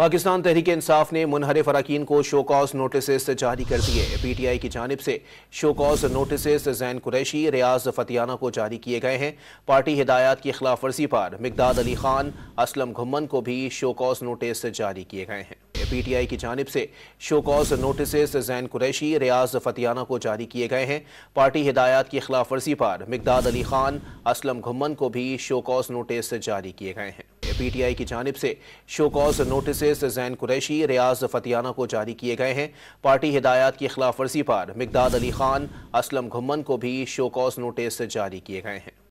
पाकिस्तान तहरीक इंसाफ ने मुनहरफ अरकान को शो नोटिस जारी कर दिए पी टी आई की जानब से शोकॉस नोटिस जैन कुरैशी रियाज फतियाना को जारी किए गए हैं पार्टी हिदायत की खिलाफ वर्जी पर मकदाद अली खान असलम घुमन को भी शोकॉस नोटिस जारी किए गए हैं पी टी आई की जानब से शोकॉस नोटिस जैन कुरैशी रियाज फतियाना को जारी किए गए हैं पार्टी हिदायत की खिलाफ वर्जी पर मकदाद अली खान असलम घुमन को भी शोकॉस नोटिस जारी किए गए हैं लिए पीटीआई की जानब से शोकॉज नोटिस जैन कुरैशी रियाज फतियाना को जारी किए गए हैं पार्टी हिदायत की खिलाफ वर्जी पर मिगदाद अली खान असलम घुमन को भी शोकॉज नोटिस जारी किए गए हैं